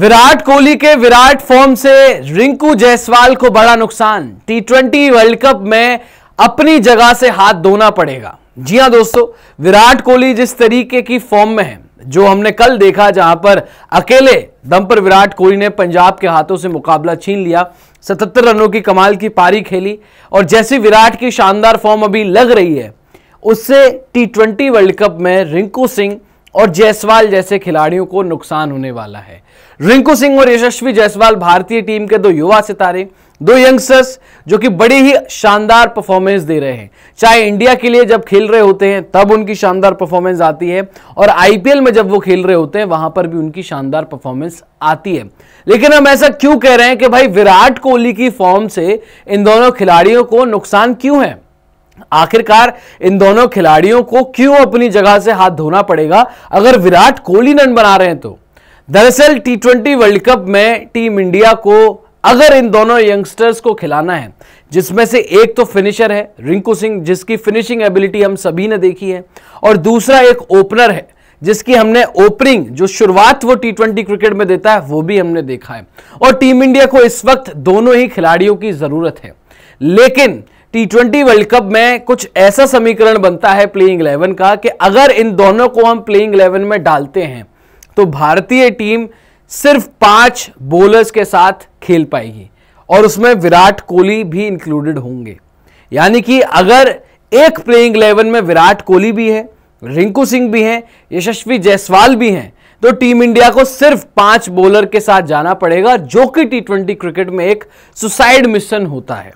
विराट कोहली के विराट फॉर्म से रिंकू जायसवाल को बड़ा नुकसान टी ट्वेंटी वर्ल्ड कप में अपनी जगह से हाथ धोना पड़ेगा जी हां दोस्तों विराट कोहली जिस तरीके की फॉर्म में है जो हमने कल देखा जहां पर अकेले दम पर विराट कोहली ने पंजाब के हाथों से मुकाबला छीन लिया 77 रनों की कमाल की पारी खेली और जैसी विराट की शानदार फॉर्म अभी लग रही है उससे टी ट्वेंटी वर्ल्ड कप में रिंकू सिंह और जयसवाल जैसे खिलाड़ियों को नुकसान होने वाला है रिंकू सिंह और यशस्वी जयसवाल भारतीय टीम के दो युवा सितारे दो यंगस्टर्स जो कि बड़ी ही शानदार परफॉर्मेंस दे रहे हैं चाहे इंडिया के लिए जब खेल रहे होते हैं तब उनकी शानदार परफॉर्मेंस आती है और आईपीएल में जब वो खेल रहे होते हैं वहां पर भी उनकी शानदार परफॉर्मेंस आती है लेकिन हम ऐसा क्यों कह रहे हैं कि भाई विराट कोहली की फॉर्म से इन दोनों खिलाड़ियों को नुकसान क्यों है आखिरकार इन दोनों खिलाड़ियों को क्यों अपनी जगह से हाथ धोना पड़ेगा अगर विराट कोहली रन बना रहे हैं तो दरअसल टी ट्वेंटी वर्ल्ड कप में टीम इंडिया को अगर इन दोनों यंगस्टर्स को खिलाना है जिसमें से एक तो फिनिशर है रिंकू सिंह जिसकी फिनिशिंग एबिलिटी हम सभी ने देखी है और दूसरा एक ओपनर है जिसकी हमने ओपनिंग जो शुरुआत वो टी ट्वेंटी क्रिकेट में देता है वो भी हमने देखा है और टीम इंडिया को इस वक्त दोनों ही खिलाड़ियों की जरूरत है लेकिन टी ट्वेंटी वर्ल्ड कप में कुछ ऐसा समीकरण बनता है प्लेइंग इलेवन का कि अगर इन दोनों को हम प्लेइंग इलेवन में डालते हैं तो भारतीय टीम सिर्फ पांच बॉलर्स के साथ खेल पाएगी और उसमें विराट कोहली भी इंक्लूडेड होंगे यानी कि अगर एक प्लेइंग इलेवन में विराट कोहली भी है रिंकू सिंह भी हैं यशस्वी जायसवाल भी हैं तो टीम इंडिया को सिर्फ पांच बॉलर के साथ जाना पड़ेगा जो कि टी ट्वेंटी क्रिकेट में एक सुसाइड मिशन होता है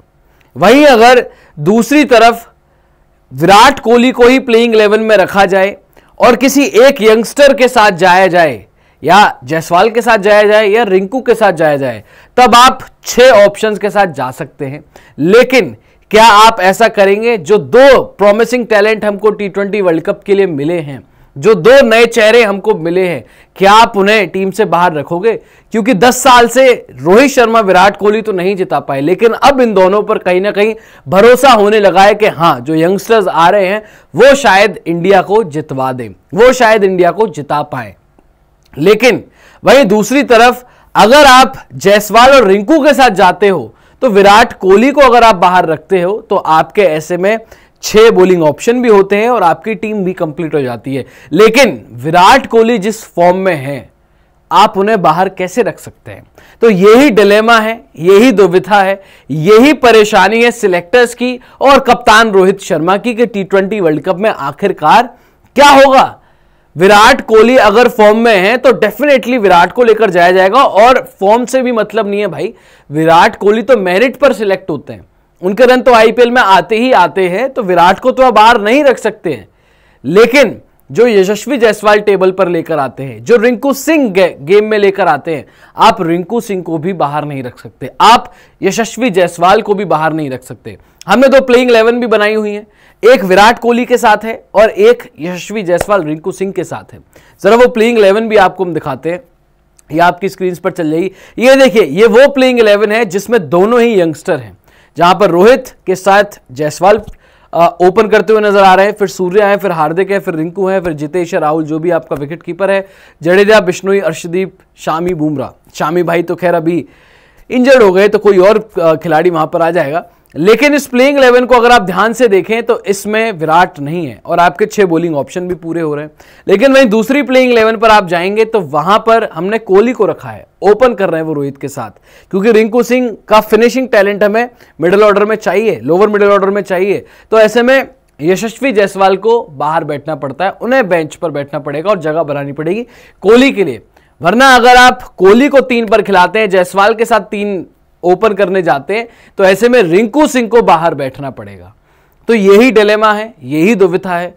वहीं अगर दूसरी तरफ विराट कोहली को ही प्लेइंग इलेवन में रखा जाए और किसी एक यंगस्टर के साथ जाया जाए या जायसवाल के साथ जाया जाए या रिंकू के साथ जाया जाए तब आप छह ऑप्शंस के साथ जा सकते हैं लेकिन क्या आप ऐसा करेंगे जो दो प्रॉमिसिंग टैलेंट हमको टी ट्वेंटी वर्ल्ड कप के लिए मिले हैं जो दो नए चेहरे हमको मिले हैं क्या आप उन्हें टीम से बाहर रखोगे क्योंकि 10 साल से रोहित शर्मा विराट कोहली तो नहीं जिता पाए लेकिन अब इन दोनों पर कहीं ना कहीं भरोसा होने लगा है कि हाँ जो यंगस्टर्स आ रहे हैं वो शायद इंडिया को जितवा दें वो शायद इंडिया को जिता पाए लेकिन वहीं दूसरी तरफ अगर आप जायसवाल और रिंकू के साथ जाते हो तो विराट कोहली को अगर आप बाहर रखते हो तो आपके ऐसे में छह बोलिंग ऑप्शन भी होते हैं और आपकी टीम भी कंप्लीट हो जाती है लेकिन विराट कोहली जिस फॉर्म में है आप उन्हें बाहर कैसे रख सकते हैं तो यही डिलेमा है यही दुविधा है यही परेशानी है सिलेक्टर्स की और कप्तान रोहित शर्मा की कि टी ट्वेंटी वर्ल्ड कप में आखिरकार क्या होगा विराट कोहली अगर फॉर्म में है तो डेफिनेटली विराट को लेकर जाया जाएगा और फॉर्म से भी मतलब नहीं है भाई विराट कोहली तो मेरिट पर सिलेक्ट होते हैं उनके रन तो आईपीएल में आते ही आते हैं तो विराट को तो आप बाहर नहीं रख सकते हैं लेकिन जो यशस्वी जायसवाल टेबल पर लेकर आते हैं जो रिंकू सिंह गे, गेम में लेकर आते हैं आप रिंकू सिंह को भी बाहर नहीं रख सकते आप यशस्वी जायसवाल को भी बाहर नहीं रख सकते हमने दो प्लेइंग इलेवन भी बनाई हुई है एक विराट कोहली के साथ है और एक यशस्वी जायसवाल रिंकू सिंह के साथ है जरा वो प्लेइंग इलेवन भी आपको हम दिखाते हैं ये आपकी स्क्रीन पर चल जाएगी ये देखिए ये वो प्लेइंग इलेवन है जिसमें दोनों ही यंगस्टर हैं जहां पर रोहित के साथ जयसवाल ओपन करते हुए नजर आ रहे हैं फिर सूर्य है फिर हार्दिक है फिर रिंकू है फिर जितेश राहुल जो भी आपका विकेट कीपर है जडेजा बिश्नोई अर्शदीप शामी बुमराह शामी भाई तो खैर अभी इंजर्ड हो गए तो कोई और खिलाड़ी वहां पर आ जाएगा लेकिन इस प्लेइंग इलेवन को अगर आप ध्यान से देखें तो इसमें विराट नहीं है और आपके छह बॉलिंग ऑप्शन भी पूरे हो रहे हैं लेकिन वहीं दूसरी प्लेइंग इलेवन पर आप जाएंगे तो वहां पर हमने कोहली को रखा है ओपन कर रहे हैं वो रोहित के साथ क्योंकि रिंकू सिंह का फिनिशिंग टैलेंट हमें मिडिल ऑर्डर में चाहिए लोअर मिडिल ऑर्डर में चाहिए तो ऐसे में यशस्वी जायसवाल को बाहर बैठना पड़ता है उन्हें बेंच पर बैठना पड़ेगा और जगह बनानी पड़ेगी कोहली के लिए वरना अगर आप कोहली को तीन पर खिलाते हैं जायसवाल के साथ तीन ओपन करने जाते हैं तो ऐसे में रिंकू सिंह को बाहर बैठना पड़ेगा तो यही डिलेमा है यही दुविधा है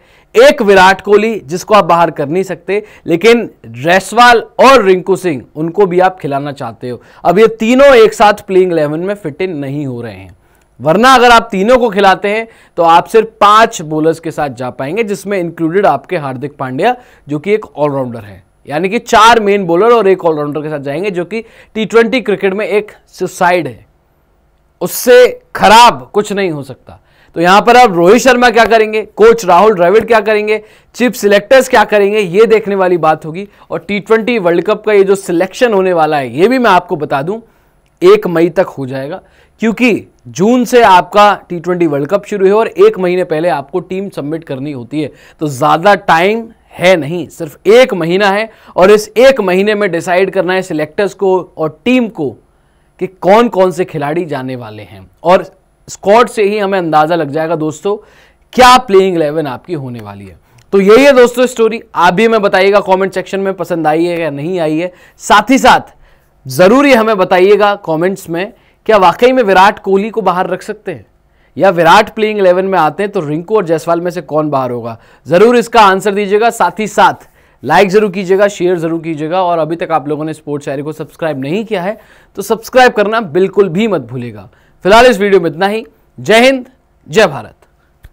एक विराट कोहली जिसको आप बाहर कर नहीं सकते लेकिन रेसवाल और रिंकू सिंह उनको भी आप खिलाना चाहते हो अब ये तीनों एक साथ प्लेइंग इलेवन में फिट इन नहीं हो रहे हैं वरना अगर आप तीनों को खिलाते हैं तो आप सिर्फ पांच बोलर्स के साथ जा पाएंगे जिसमें इंक्लूडेड आपके हार्दिक पांड्या जो कि एक ऑलराउंडर है यानी कि चार मेन बॉलर और एक ऑलराउंडर के साथ जाएंगे जो कि टी ट्वेंटी क्रिकेट में एक सुसाइड है उससे खराब कुछ नहीं हो सकता तो यहां पर अब रोहित शर्मा क्या करेंगे कोच राहुल द्रविड़ क्या करेंगे चीफ सिलेक्टर्स क्या करेंगे ये देखने वाली बात होगी और टी ट्वेंटी वर्ल्ड कप का ये जो सिलेक्शन होने वाला है ये भी मैं आपको बता दूं एक मई तक हो जाएगा क्योंकि जून से आपका टी ट्वेंटी वर्ल्ड कप शुरू है और एक महीने पहले आपको टीम सबमिट करनी होती है तो ज़्यादा टाइम है नहीं सिर्फ एक महीना है और इस एक महीने में डिसाइड करना है सिलेक्टर्स को और टीम को कि कौन कौन से खिलाड़ी जाने वाले हैं और स्कॉट से ही हमें अंदाज़ा लग जाएगा दोस्तों क्या प्लेइंग इलेवन आपकी होने वाली है तो यही है दोस्तों स्टोरी आप भी हमें बताइएगा कमेंट सेक्शन में पसंद आई है या नहीं आई है साथ ही साथ जरूरी हमें बताइएगा कमेंट्स में क्या वाकई में विराट कोहली को बाहर रख सकते हैं या विराट प्लेइंग इलेवन में आते हैं तो रिंकू और जयसवाल में से कौन बाहर होगा ज़रूर इसका आंसर दीजिएगा साथ ही साथ लाइक ज़रूर कीजिएगा शेयर ज़रूर कीजिएगा और अभी तक आप लोगों ने स्पोर्ट्स शायरी को सब्सक्राइब नहीं किया है तो सब्सक्राइब करना बिल्कुल भी मत भूलेगा फिलहाल इस वीडियो में इतना ही जय हिंद जय भारत